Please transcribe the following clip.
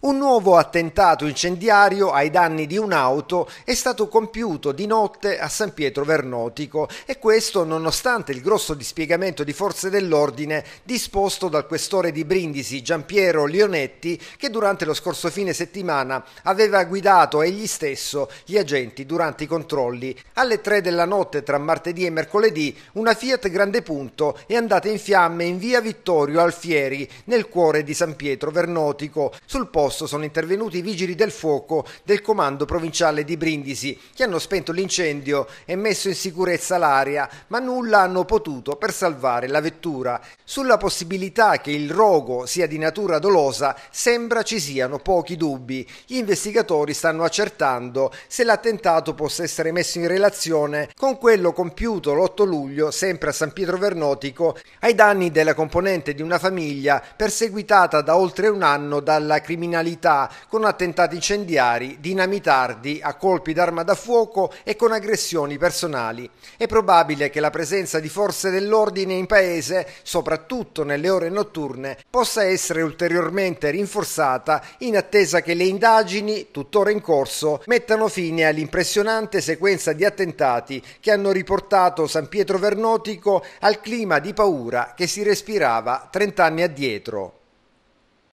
Un nuovo attentato incendiario ai danni di un'auto è stato compiuto di notte a San Pietro Vernotico e questo nonostante il grosso dispiegamento di forze dell'ordine disposto dal questore di Brindisi Giampiero Lionetti che durante lo scorso fine settimana aveva guidato egli stesso gli agenti durante i controlli. Alle 3 della notte tra martedì e mercoledì una Fiat Grande Punto è andata in fiamme in via Vittorio Alfieri nel cuore di San Pietro Vernotico sul posto posto sono intervenuti i vigili del fuoco del comando provinciale di Brindisi che hanno spento l'incendio e messo in sicurezza l'area, ma nulla hanno potuto per salvare la vettura. Sulla possibilità che il rogo sia di natura dolosa sembra ci siano pochi dubbi. Gli investigatori stanno accertando se l'attentato possa essere messo in relazione con quello compiuto l'8 luglio sempre a San Pietro Vernotico ai danni della componente di una famiglia perseguitata da oltre un anno dalla criminalità criminalità con attentati incendiari, dinamitardi a colpi d'arma da fuoco e con aggressioni personali. È probabile che la presenza di forze dell'ordine in paese, soprattutto nelle ore notturne, possa essere ulteriormente rinforzata in attesa che le indagini, tuttora in corso, mettano fine all'impressionante sequenza di attentati che hanno riportato San Pietro Vernotico al clima di paura che si respirava trent'anni addietro.